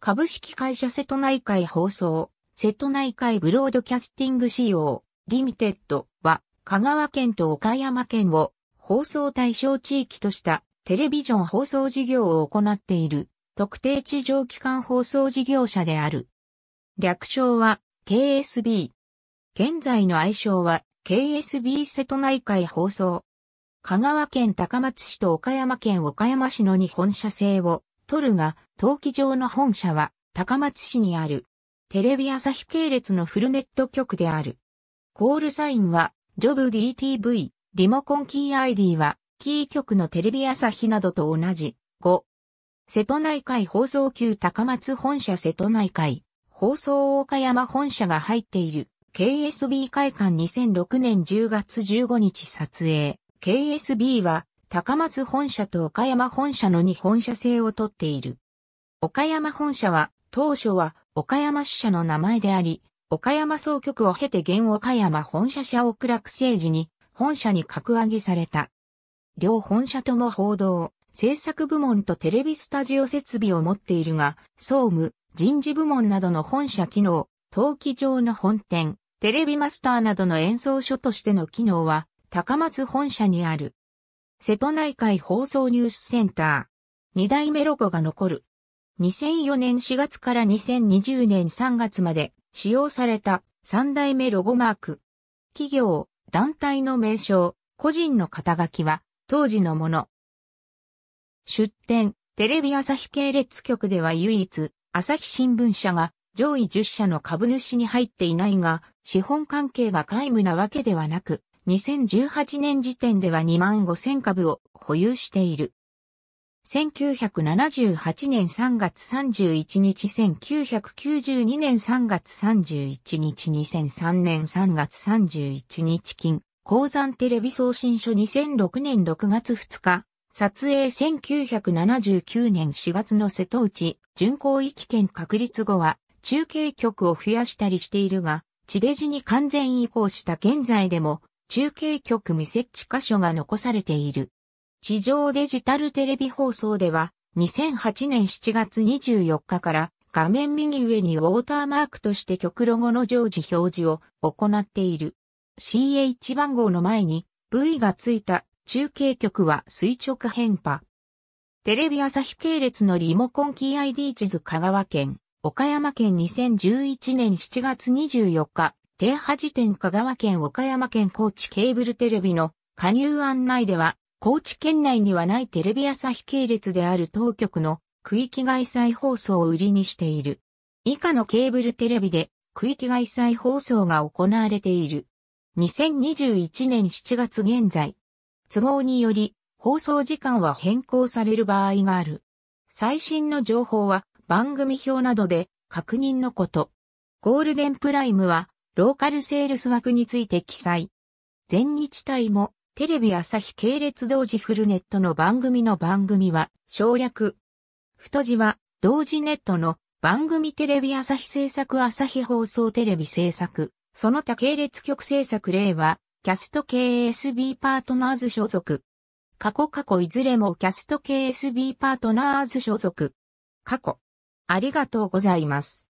株式会社瀬戸内海放送、瀬戸内海ブロードキャスティング仕様、リミテッドは、香川県と岡山県を放送対象地域としたテレビジョン放送事業を行っている特定地上機関放送事業者である。略称は KSB。現在の愛称は KSB 瀬戸内海放送。香川県高松市と岡山県岡山市の日本社製をトルガ、陶器場の本社は高松市にある。テレビ朝日系列のフルネット局である。コールサインは、ジョブ DTV、リモコンキー ID は、キー局のテレビ朝日などと同じ、5。瀬戸内海放送級高松本社瀬戸内海、放送岡山本社が入っている、KSB 会館2006年10月15日撮影。KSB は、高松本社と岡山本社の2本社制をとっている。岡山本社は、当初は岡山支社の名前であり、岡山総局を経て現岡山本社社を暗く政治に本社に格上げされた。両本社とも報道、制作部門とテレビスタジオ設備を持っているが、総務、人事部門などの本社機能、陶器場の本店、テレビマスターなどの演奏所としての機能は、高松本社にある。瀬戸内海放送ニュースセンター。2代目ロゴが残る。2004年4月から2020年3月まで使用された3代目ロゴマーク。企業、団体の名称、個人の肩書きは当時のもの。出展、テレビ朝日系列局では唯一、朝日新聞社が上位10社の株主に入っていないが、資本関係が皆無なわけではなく、2018年時点では2万5000株を保有している。1978年3月31日、1992年3月31日、2003年3月31日金、鉱山テレビ送信書2006年6月2日、撮影1979年4月の瀬戸内、巡航域圏確立後は、中継局を増やしたりしているが、地デジに完全移行した現在でも、中継局未設置箇所が残されている。地上デジタルテレビ放送では、2008年7月24日から画面右上にウォーターマークとして極ロゴの常時表示を行っている。CH 番号の前に V がついた中継局は垂直変波。テレビ朝日系列のリモコンキー ID 地図香川県、岡山県2011年7月24日、停波時点香川県岡山県高知ケーブルテレビの加入案内では、高知県内にはないテレビ朝日系列である当局の区域外再放送を売りにしている。以下のケーブルテレビで区域外再放送が行われている。2021年7月現在。都合により放送時間は変更される場合がある。最新の情報は番組表などで確認のこと。ゴールデンプライムはローカルセールス枠について記載。全日体もテレビ朝日系列同時フルネットの番組の番組は省略。太字は同時ネットの番組テレビ朝日制作朝日放送テレビ制作、その他系列局制作例はキャスト KSB パートナーズ所属。過去過去いずれもキャスト KSB パートナーズ所属。過去。ありがとうございます。